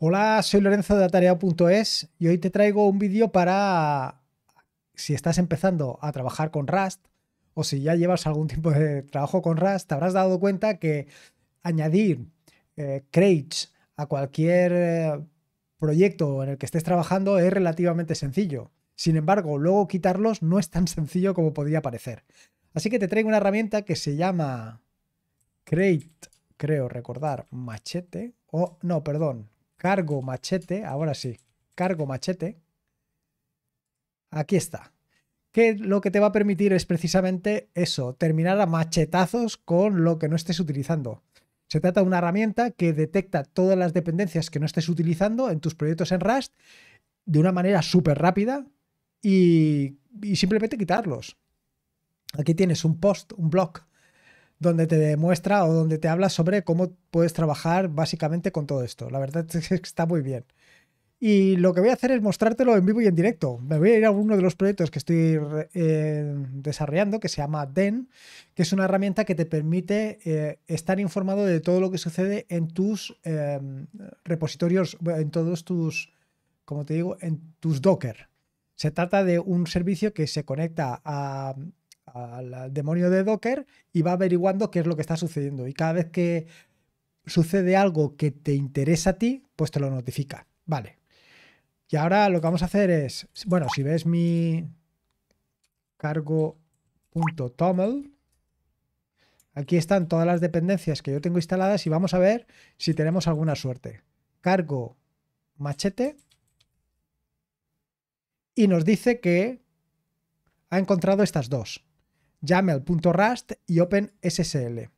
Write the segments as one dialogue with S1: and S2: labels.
S1: Hola, soy Lorenzo de Atarea.es y hoy te traigo un vídeo para si estás empezando a trabajar con Rust o si ya llevas algún tiempo de trabajo con Rust, te habrás dado cuenta que añadir eh, crates a cualquier eh, proyecto en el que estés trabajando es relativamente sencillo. Sin embargo, luego quitarlos no es tan sencillo como podría parecer. Así que te traigo una herramienta que se llama crate, creo recordar, machete. O, no, perdón, cargo machete, ahora sí, cargo machete. Aquí está. Que lo que te va a permitir es precisamente eso, terminar a machetazos con lo que no estés utilizando. Se trata de una herramienta que detecta todas las dependencias que no estés utilizando en tus proyectos en Rust de una manera súper rápida y, y simplemente quitarlos. Aquí tienes un post, un blog donde te demuestra o donde te habla sobre cómo puedes trabajar básicamente con todo esto. La verdad es que está muy bien. Y lo que voy a hacer es mostrártelo en vivo y en directo. Me voy a ir a uno de los proyectos que estoy eh, desarrollando, que se llama DEN, que es una herramienta que te permite eh, estar informado de todo lo que sucede en tus eh, repositorios, en todos tus, como te digo, en tus Docker. Se trata de un servicio que se conecta a al demonio de Docker y va averiguando qué es lo que está sucediendo. Y cada vez que sucede algo que te interesa a ti, pues te lo notifica. Vale. Y ahora lo que vamos a hacer es, bueno, si ves mi cargo.toml, aquí están todas las dependencias que yo tengo instaladas y vamos a ver si tenemos alguna suerte. Cargo machete y nos dice que ha encontrado estas dos. YAML.rust y OpenSSL.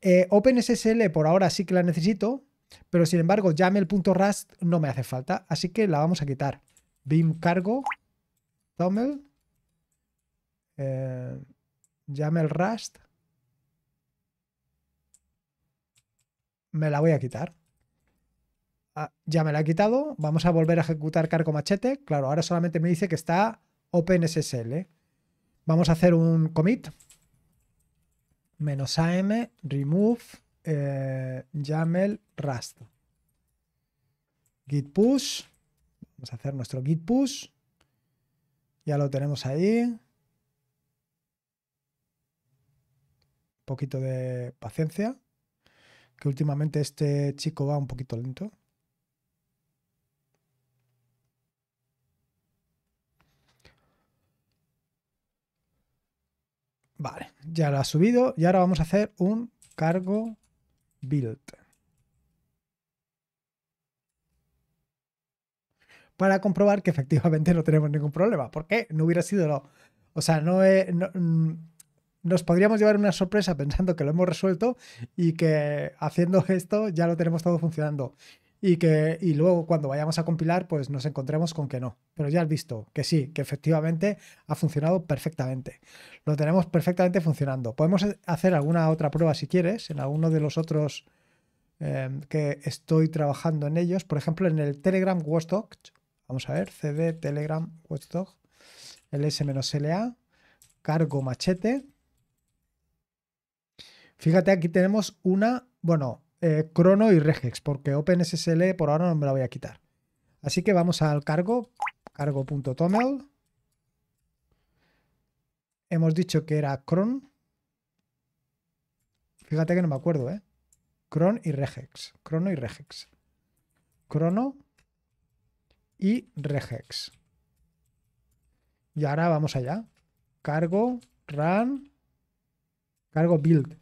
S1: Eh, OpenSSL por ahora sí que la necesito, pero sin embargo YAML.rust no me hace falta, así que la vamos a quitar. Vim cargo, YAML, eh, rust. Me la voy a quitar. Ah, ya me la he quitado. Vamos a volver a ejecutar cargo machete. Claro, ahora solamente me dice que está OpenSSL. Vamos a hacer un commit. Menos AM, remove, eh, YAML, Rust. Git push. Vamos a hacer nuestro git push. Ya lo tenemos ahí. Un poquito de paciencia. Que últimamente este chico va un poquito lento. Vale, ya lo ha subido y ahora vamos a hacer un cargo build. Para comprobar que efectivamente no tenemos ningún problema, porque no hubiera sido lo... O sea, mm, nos podríamos llevar una sorpresa pensando que lo hemos resuelto y que haciendo esto ya lo tenemos todo funcionando y que luego cuando vayamos a compilar pues nos encontremos con que no. Pero ya has visto que sí, que efectivamente ha funcionado perfectamente. Lo tenemos perfectamente funcionando. Podemos e, hacer alguna otra prueba si quieres en alguno de los otros em, que estoy trabajando en ellos. Por ejemplo, en el Telegram Watchdog. Vamos a ver, CD Telegram Watchdog. LS-LA. Cargo machete. Fíjate, aquí tenemos una, bueno, eh, Chrono y Regex, porque OpenSSL por ahora no me la voy a quitar. Así que vamos al cargo, cargo.toml. Hemos dicho que era cron. Fíjate que no me acuerdo, ¿eh? Cron y regex. Crono y regex. Crono y regex. Y ahora vamos allá. Cargo, run, cargo build.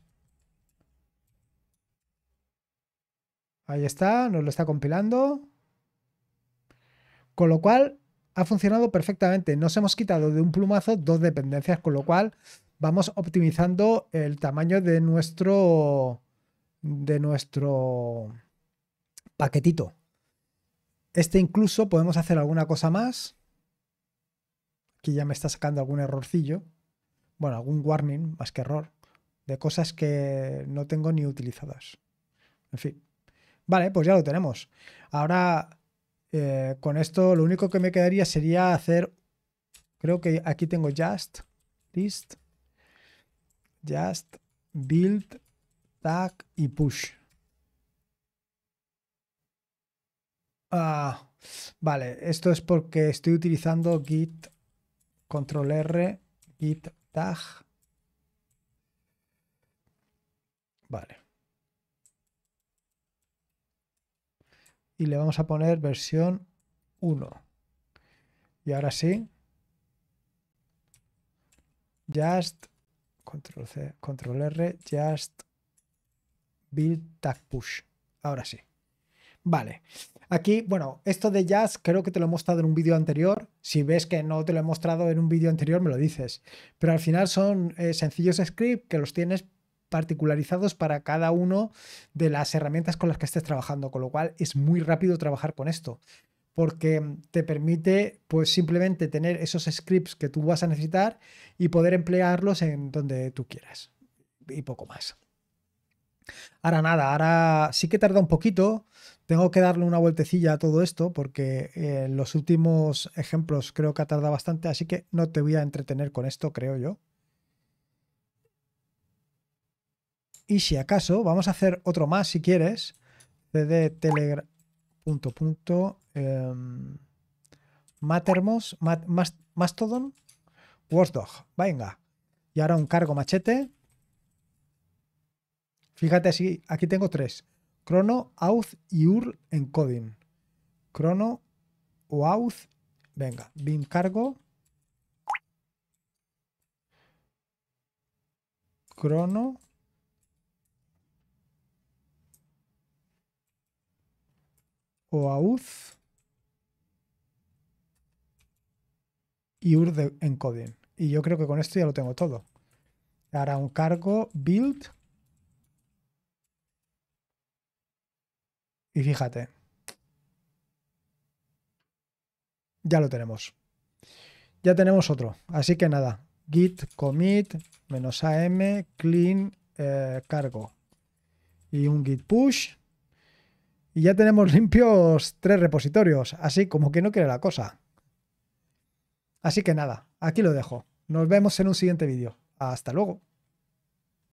S1: Ahí está, nos lo está compilando. Con lo cual, ha funcionado perfectamente. Nos hemos quitado de un plumazo dos dependencias, con lo cual vamos optimizando el tamaño de nuestro de nuestro paquetito. Este incluso podemos hacer alguna cosa más. Aquí ya me está sacando algún errorcillo. Bueno, algún warning, más que error, de cosas que no tengo ni utilizadas. En fin. Vale, pues ya lo tenemos. Ahora, eh, con esto lo único que me quedaría sería hacer, creo que aquí tengo just, list, just, build, tag y push. Ah, vale, esto es porque estoy utilizando git control R, git tag. Vale. y le vamos a poner versión 1. Y ahora sí, just, control, C, control R, just build tag push. Ahora sí. Vale. Aquí, bueno, esto de Jazz creo que te lo he mostrado en un vídeo anterior. Si ves que no te lo he mostrado en un vídeo anterior, me lo dices. Pero al final son eh, sencillos script que los tienes particularizados para cada uno de las herramientas con las que estés trabajando, con lo cual es muy rápido trabajar con esto porque te permite pues simplemente tener esos scripts que tú vas a necesitar y poder emplearlos en donde tú quieras y poco más. Ahora nada, ahora sí que tarda un poquito. Tengo que darle una vueltecilla a todo esto porque en eh, los últimos ejemplos creo que ha tardado bastante, así que no te voy a entretener con esto, creo yo. Y si acaso, vamos a hacer otro más si quieres. cd telegram. Punto, punto. Em, Matermos. mastodon. worddog Venga. Y ahora un cargo machete. Fíjate, así, aquí tengo tres. Crono, auth y ur encoding. Crono, o auth. Venga, bin cargo. Crono. auz y URD encoding. Y yo creo que con esto ya lo tengo todo. Ahora un cargo build. Y fíjate. Ya lo tenemos. Ya tenemos otro. Así que nada. Git commit menos am clean eh, cargo. Y un git push y ya tenemos limpios tres repositorios, así como que no quiere la cosa. Así que nada, aquí lo dejo. Nos vemos en un siguiente vídeo. Hasta luego.